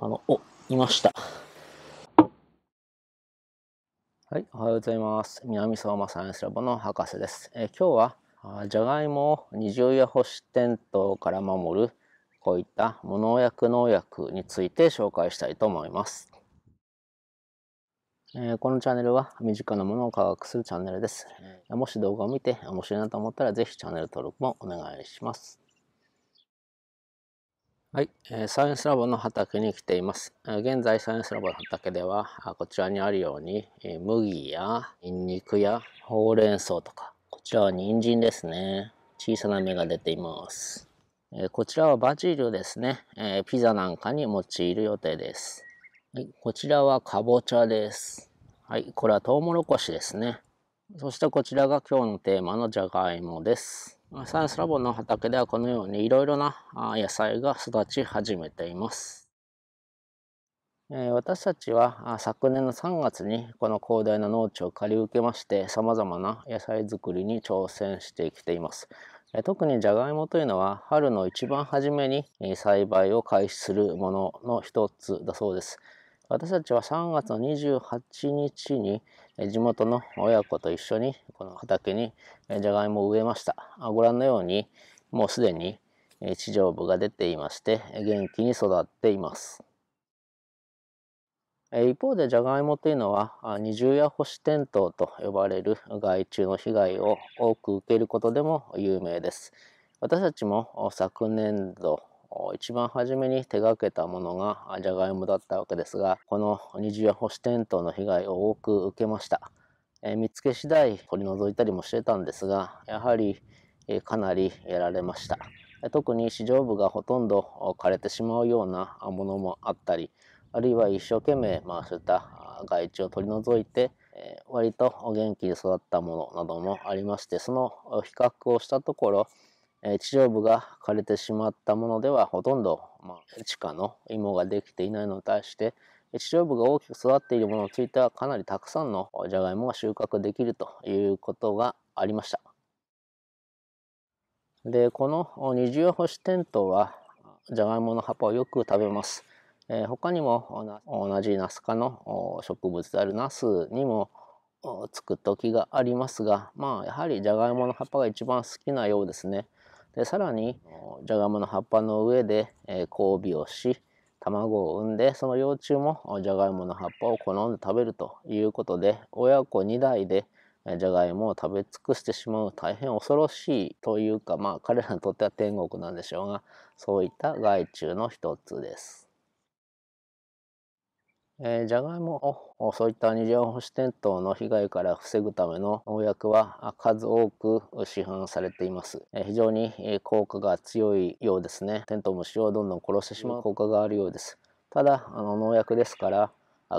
あの、お、いました。はい、おはようございます。南相馬サイエンスラボの博士です。え今日は、じゃがいもを二重や干し点灯から守る、こういった無農薬農薬について紹介したいと思います。えー、このチャンネルは身近なものを科学するチャンネルです。もし動画を見て面白いなと思ったら、ぜひチャンネル登録もお願いします。はい、えー、サイエンスラボの畑に来ています。現在サイエンスラボの畑ではこちらにあるように、えー、麦やニンニクやほうれん草とかこちらは人参ですね小さな芽が出ています、えー、こちらはバジルですね、えピザなんかに用いる予定です、はい、こちらはかぼちゃですはいこれはトウモロコシですねそしてこちらが今日のテーマのじゃがいもですサイエンスラボの畑ではこのようにいろいろな野菜が育ち始めています。私たちは昨年の3月にこの広大な農地を借り受けまして様々な野菜作りに挑戦してきています。特にじゃがいもというのは春の一番初めに栽培を開始するものの一つだそうです。私たちは3月の28日に地元の親子と一緒にこの畑にじゃがいもを植えましたご覧のようにもうすでに地上部が出ていまして元気に育っています一方でじゃがいもというのは二重や星テントウと呼ばれる害虫の被害を多く受けることでも有名です私たちも昨年度一番初めに手がけたものがジャガイモだったわけですが、この二重や星転倒の被害を多く受けました。えー、見つけ次第取り除いたりもしてたんですが、やはり、えー、かなりやられました。特に市場部がほとんど枯れてしまうようなものもあったり、あるいは一生懸命、まあ、そういった害虫を取り除いて、えー、割と元気に育ったものなどもありまして、その比較をしたところ、地上部が枯れてしまったものではほとんど、まあ、地下の芋ができていないのに対して地上部が大きく育っているものについてはかなりたくさんのじゃがいもが収穫できるということがありましたでこの二重干しテントはじゃがいもの葉っぱをよく食べます、えー、他にも同じナス科の植物であるナスにもつく時がありますがまあやはりじゃがいもの葉っぱが一番好きなようですねでさらにじゃがいもの葉っぱの上で、え交尾をし卵を産んでその幼虫もじゃがいもの葉っぱを好んで食べるということで親子2代でじゃがいもを食べ尽くしてしまう大変恐ろしいというかまあ彼らにとっては天国なんでしょうがそういった害虫の一つです。えー、じゃがいもをそういった二次保守転倒の被害から防ぐための農薬は数多く市販されています、えー、非常に効果が強いようですねテント虫をどんどん殺してしまう効果があるようですただあの農薬ですから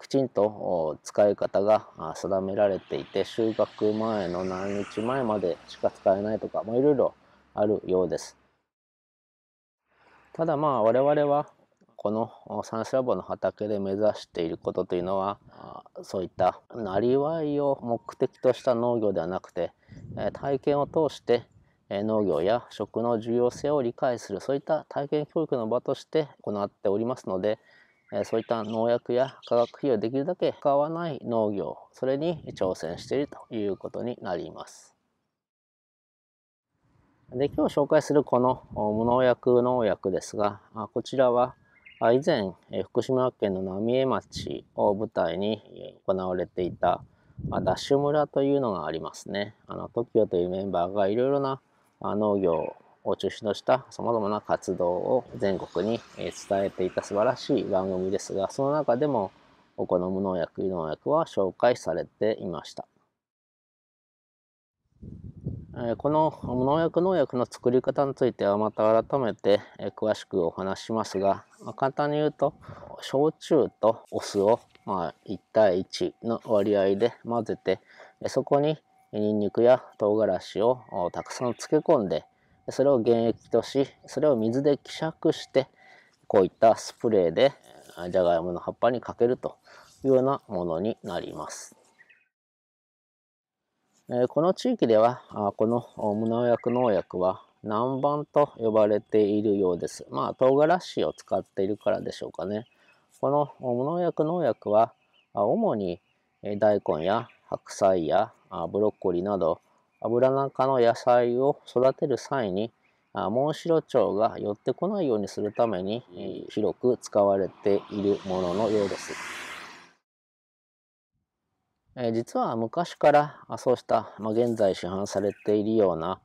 きちんと使い方が定められていて収穫前の何日前までしか使えないとかいろいろあるようですただまあ我々はこのサンスラボの畑で目指していることというのはそういったなりわいを目的とした農業ではなくて体験を通して農業や食の重要性を理解するそういった体験教育の場として行っておりますのでそういった農薬や化学肥料をできるだけ使わない農業それに挑戦しているということになります。で今日紹介するこの無農薬農薬ですがこちらは以前、福島県の浪江町を舞台に行われていたダッシュ村というのがありますね。あの TOKIO というメンバーがいろいろな農業を中心としたさまざまな活動を全国に伝えていた素晴らしい番組ですがその中でもお好む農薬農薬は紹介されていました。えこの農薬農薬の作り方についてはまた改めて、え詳しくお話しますが、ま簡単に言うと焼酎とお酢を、まあ、1対1の割合で混ぜてそこにニンニクや唐辛子をたくさん漬け込んでそれを原液としそれを水で希釈してこういったスプレーでじゃがいもの葉っぱにかけるというようなものになります。この地域では、この無農薬農薬は南蛮と呼ばれているようです。まあ、唐辛子を使っているからでしょうかね。この無農薬農薬は、主に大根や白菜やブロッコリーなど、油中の野菜を育てる際に、モンシロチョウが寄ってこないようにするために広く使われているもののようです。え実は昔からそうした、まあ、現在市販されているような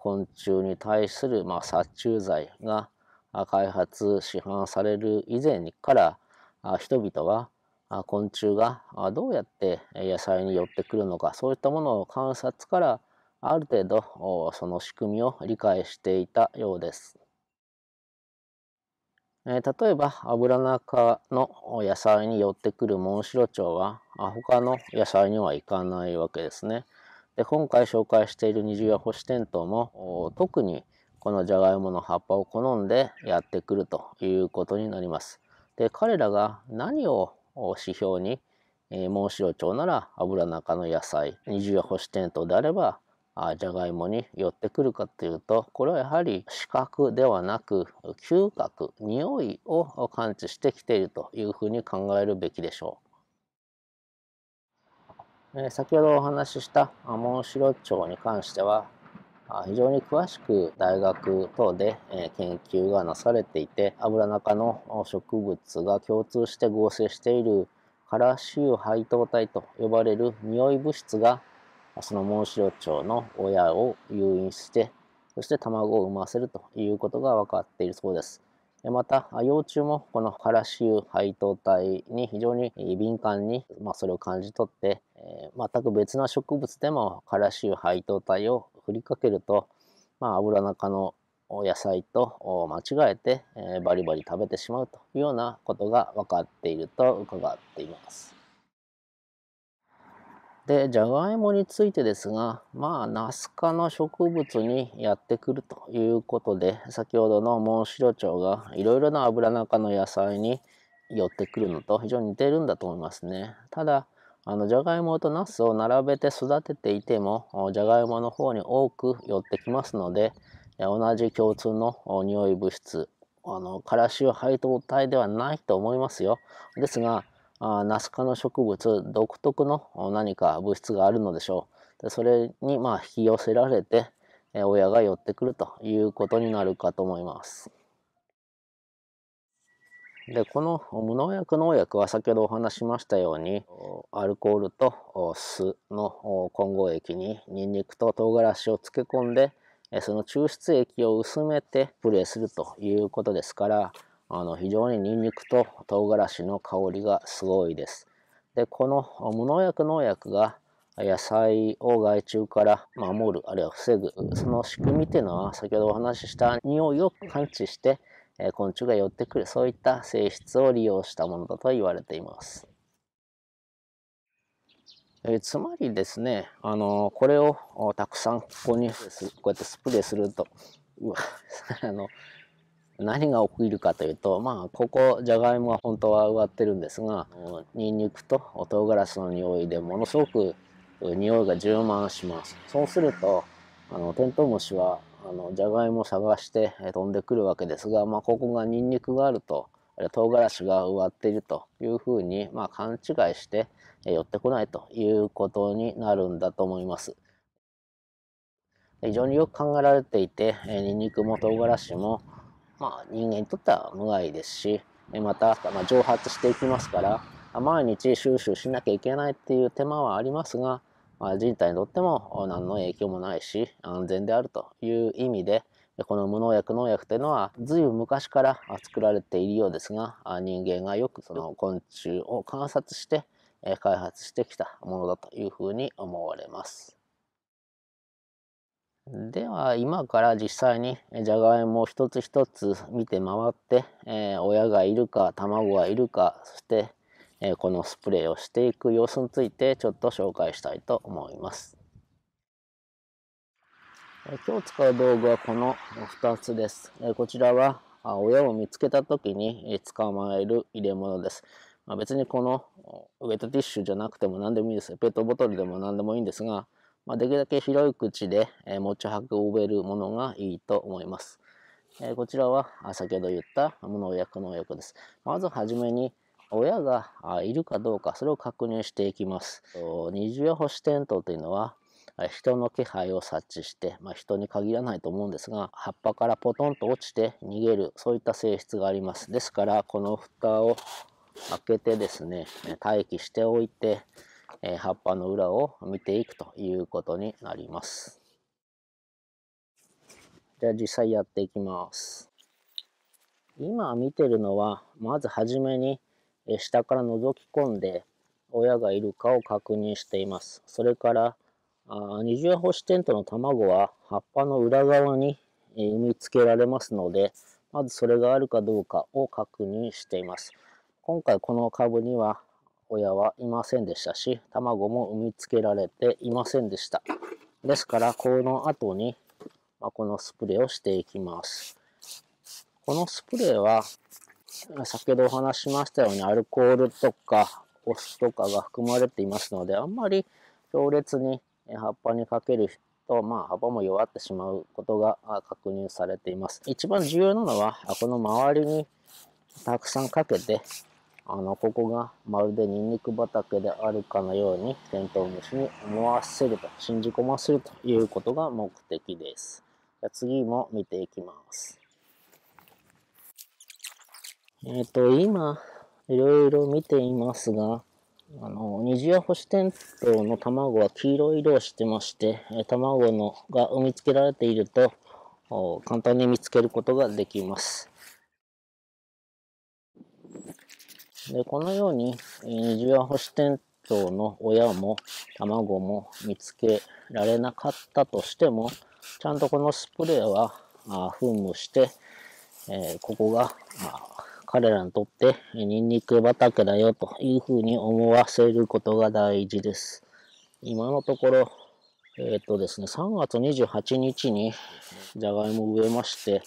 昆虫に対する、まあ、殺虫剤が開発市販される以前から人々は昆虫がどうやって野菜に寄ってくるのかそういったものを観察からある程度その仕組みを理解していたようです。例えばアブラナ科の野菜に寄ってくるモンシロチョウは他の野菜にはいかないわけですね。で今回紹介している二重や干しテントウも特にこのジャガイモの葉っぱを好んでやってくるということになります。で彼らが何を指標に、えー、モンシロチョウなら油中の野菜二重や干しテントウであればじゃがいもに寄ってくるかというとこれはやはり視覚ではなく嗅覚匂いを感知してきているというふうに考えるべきでしょう。え先ほどお話ししたモンシロチョウに関しては非常に詳しく大学等で研究がなされていてアブラナ科の植物が共通して合成しているカラシウ配糖体と呼ばれる匂い物質がそのモンシロチョウの親を誘引してそして卵を産ませるということが分かっているそうです。また幼虫もこのハラシユ配当体に非常に敏感に、まあ、それを感じ取って、えー、全く別な植物でもカラシユ配当体を振りかけると、まあ、アブラナ科の野菜と間違えて、えバリバリ食べてしまうというようなことが分かっていると伺っています。でじゃがいもについてですがまあナス科の植物にやってくるということで先ほどのモンシロチョウがいろいろなアブラナ科の野菜に寄ってくるのと非常に似てるんだと思いますね。ただあのじゃがいもとナスを並べて育てていてもじゃがいもの方に多く寄ってきますので同じ共通の匂い物質あのからしを配当体ではないと思いますよ。ですがナス科の植物独特の何か物質があるのでしょう。でそれにまあ引き寄せられて、え親が寄ってくるということになるかと思います。でこの無農薬農薬は先ほどお話しましたようにアルコールと酢の混合液にニンニクと唐辛子を漬け込んでその抽出液を薄めてプレーするということですからあの非常にニンニクと唐辛子の香りがすごいです。で、この無農薬農薬が野菜を害虫から守る、あるいは防ぐ、その仕組みっていうのは先ほどお話しした匂いを感知して、昆虫が寄ってくる、そういった性質を利用したものだと言われています。えつまりですね、あのこれをたくさんここにこうやってスプレーすると、うわ、あの、何が起きるかというとまあここじゃがいもは本当は植わってるんですがニンニクと唐辛子の匂いでものすごく匂いが充満しますそうするとあのテントウムシはあのじゃがいもを探して飛んでくるわけですが、まあ、ここがニンニクがあると唐辛子が植わっているというふうに、まあ、勘違いして寄ってこないということになるんだと思います。非常によく考えられていて、ニンニクも唐辛子もまあ、人間にとっては無害ですし、また、まあ、蒸発していきますから、毎日収集しなきゃいけないっていう手間はありますが、まあ、人体にとっても何の影響もないし、安全であるという意味で、この無農薬農薬というのは随分昔から作られているようですが、人間がよくその昆虫を観察して開発してきたものだというふうに思われます。では今から実際にじゃがいもを一つ一つ見て回って、えー、親がいるか卵がいるかそして、えー、このスプレーをしていく様子についてちょっと紹介したいと思います、えー、今日使う道具はこの2つです、えこちらは親を見つけた時に捕まえる入れ物ですまあ、別にこのウェットティッシュじゃなくても何でもいいですペットボトルでも何でもいいんですがまあ、できるだけ広い口で、え持ち運べるものがいいと思います。えこちらは先ほど言った無農薬農薬です。まずはじめに親がいるかどうかそれを確認していきます。二重保守テントというのは人の気配を察知して、まあ、人に限らないと思うんですが葉っぱからポトンと落ちて逃げるそういった性質があります。ですからこの蓋を開けてですね待機しておいてえ葉っぱの裏を見ていくということになります。じゃあ実際やっていきます。今見てるのは、まずはじめに下から覗き込んで、親がいるかを確認しています。それから、あ二重星テントの卵は葉っぱの裏側に産みつけられますので、まずそれがあるかどうかを確認しています。今回この株には親はいませんでしたし、卵も産みつけられていませんでした。ですから、この後に、まあ、このスプレーをしていきます。このスプレーは、先ほどお話しましたようにアルコールとかお酢とかが含まれていますので、あんまり強烈に葉っぱにかけると、まあ、幅も弱ってしまうことが確認されています。一番重要なのは、この周りにたくさんかけて、あの、ここがまるでニンニク畑であるかのように、テントウムシに思わせると、信じ込ませるということが目的です。じゃ次も見ていきます。えっ、ー、と、今、いろいろ見ていますが、あの、虹ホシテントウの卵は黄色い色をしてまして、卵のが産みつけられていると、簡単に見つけることができます。でこのように、えー、2星店長の親も卵も見つけられなかったとしてもちゃんとこのスプレーはあ噴霧して、えー、ここが彼らにとってニンニク畑だよというふうに思わせることが大事です。今のところえっ、ー、とですね、3月28日にじゃがいも植えまして、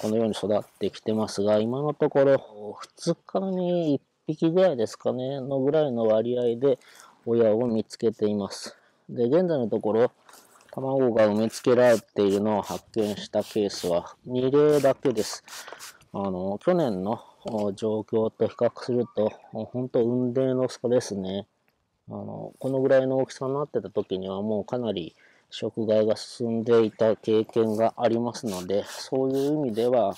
このように育ってきてますが、今のところ2日に1匹ぐらいですかね、のぐらいの割合で親を見つけています。で、現在のところ、卵が埋め付けられているのを発見したケースは2例だけです。あの、去年の状況と比較すると、本当雲泥の差ですね。あの、このぐらいの大きさになってた時にはもうかなり食害が進んでいた経験がありますので、そういう意味では、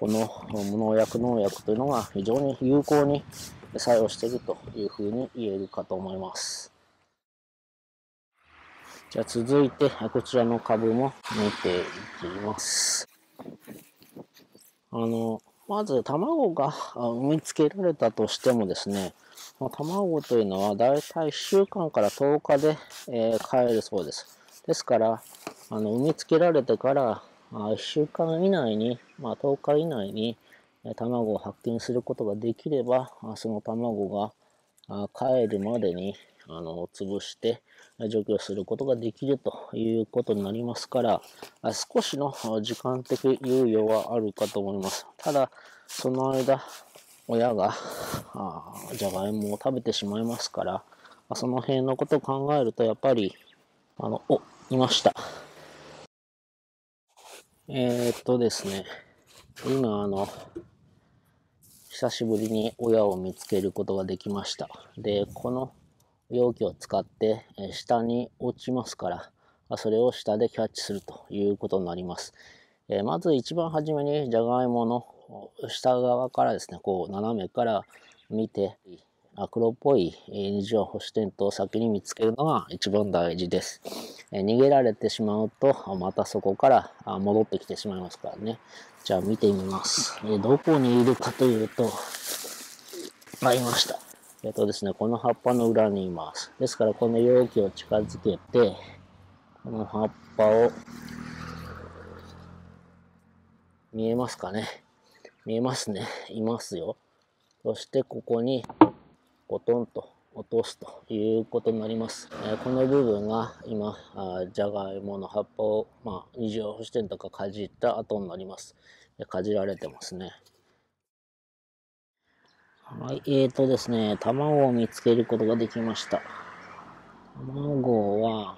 この無農薬農薬というのが非常に有効に作用しているというふうに言えるかと思います。じゃあ続いて、こちらの株も見ていきます。あの、まず卵が産みつけられたとしてもですね、卵というのはだいたい1週間から10日で、えー、るそうです。ですから、あの産みつけられてから、まあ、1週間以内に、まあ、10日以内に、え卵を発見することができれば、その卵が帰るまでにあの潰して除去することができるということになりますから、少しの時間的猶予はあるかと思います。ただ、その間、親がじゃがいもを食べてしまいますからその辺のことを考えるとやっぱりあのおいましたえー、っとですね今あの久しぶりに親を見つけることができましたでこの容器を使って下に落ちますからそれを下でキャッチするということになりますえまず一番初めにじゃがいもの下側からですねこう斜めから見て黒っぽい虹を星テントを先に見つけるのが一番大事です。逃げられてしまうとまたそこから戻ってきてしまいますからね。じゃあ見てみます。どこにいるかというと、ありました。えっとですね、この葉っぱの裏にいます。ですからこの容器を近づけて、この葉っぱを見えますかね見えますね。いますよ。そしてここにポトンと落とすということになります。えー、この部分が今、じゃがいもの葉っぱを、まあ、二次保してんとかかじった後になります。かじられてますね。はい、えーとですね、卵を見つけることができました。卵は、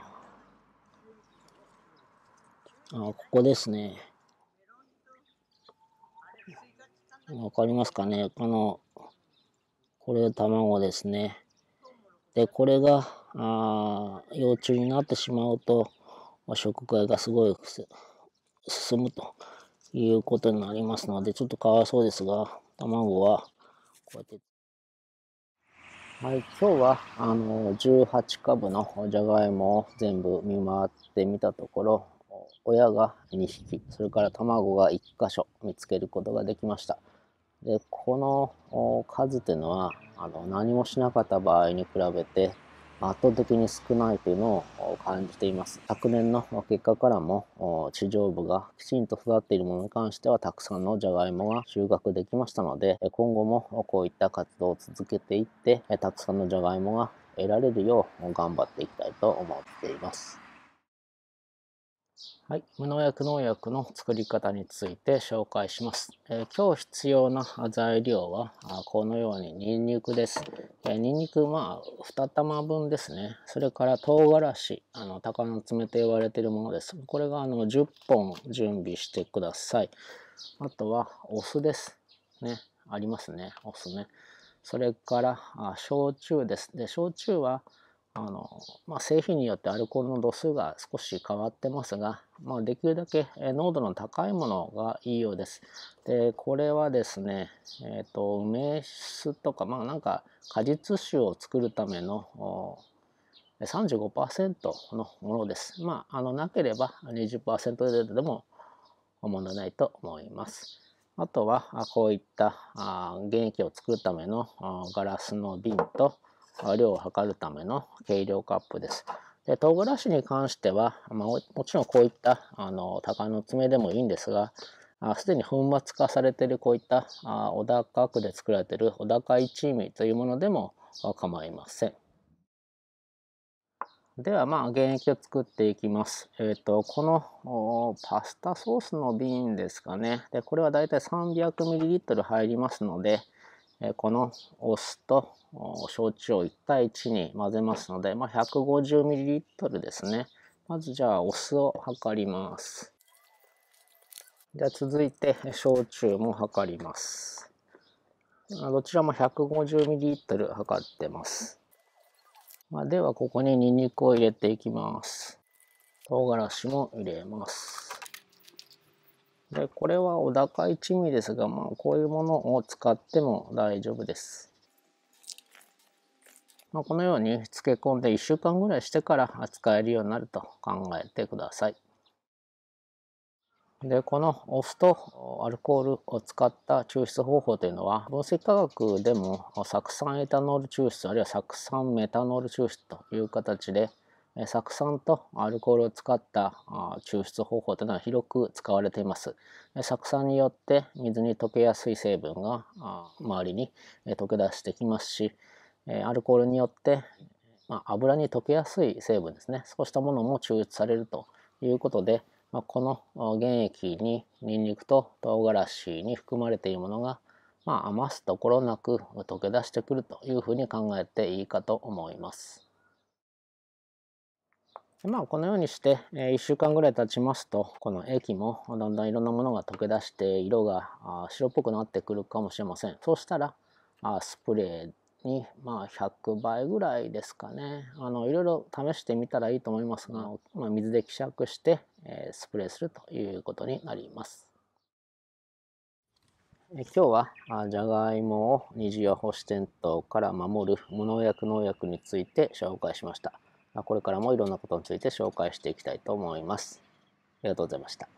あ、ここですね。わかりますかねこの、これ卵ですね。で、これが、あ幼虫になってしまうと、食害がすごい進むということになりますので、ちょっとかわいそうですが、卵は、こうやって。はい、今日は、あの、18株のじゃがいもを全部見回ってみたところ、親が2匹、それから卵が1箇所見つけることができました。で、この数というのは、あの、何もしなかった場合に比べて、圧倒的に少ないというのを感じています。昨年の結果からも地上部がきちんと育っているものに関してはたくさんのジャガイモが収穫できましたので今後もこういった活動を続けていってたくさんのジャガイモが得られるよう頑張っていきたいと思っています。はい、無農薬農薬の作り方について紹介します。えー、今日必要な材料はこのようにニンニクです。えー、ニンニクまあ2玉分ですね。それから唐辛子、あの鷹の爪と言われているものです。これがあの10本準備してください。あとはお酢です。ね、ありますね。お酢ね。それからあ焼酎です。で、焼酎はあのまあ、製品によってアルコールの度数が少し変わってますが、まあ、できるだけ濃度の高いものがいいようです。でこれはですね、えーと、梅酢とか、まあ、なんか果実酒を作るための35%のものです。まあ、あのなければ20%程度でも問題ないと思います。あとはこういった原液を作るためのガラスの瓶と量を測るための計量カップです。で唐辛子に関しては、まあ、もちろんこういったあの鷹の爪でもいいんですがすでに粉末化されているこういったあ小高区で作られている小高一味というものでも構いません。ではまあ原液を作っていきます。えっ、ー、とこのパスタソースの瓶ですかね。でこれはだいたい 300ml 入りますので、このお酢と焼酎を1対1に混ぜますので、まあ、150ml ですね。まずじゃあお酢を測ります。じゃあ続いて焼酎も測ります。どちらも 150ml 測ってます。まあ、ではここにニンニクを入れていきます。唐辛子も入れます。でこれはお高一味ですが、まあ、こういうものを使っても大丈夫です。まあ、このように漬け込んで1週間ぐらいしてから扱えるようになると考えてください。でこのお酢とアルコールを使った抽出方法というのは分析化学でも酢酸エタノール抽出あるいは酢酸メタノール抽出という形で酢酸とアルコールを使った抽出方法というのは広く使われています。酢酸によって水に溶けやすい成分が周りに溶け出してきますしアルコールによって油に溶けやすい成分ですねそうしたものも抽出されるということでこの原液にニンニクと唐辛子に含まれているものがま余すところなく溶け出してくるというふうに考えていいかと思います。まあこのようにして、え1週間ぐらい経ちますとこの液もだんだんいろんなものが溶け出して色が白っぽくなってくるかもしれませんそうしたらあスプレーにまあ100倍ぐらいですかねあのいろいろ試してみたらいいと思いますが、まあ、水で希釈して、えスプレーするということになります。今日はじゃがいもを二次予報視点灯から守る無農薬農薬について紹介しました。これからもいろんなことについて紹介していきたいと思います。ありがとうございました。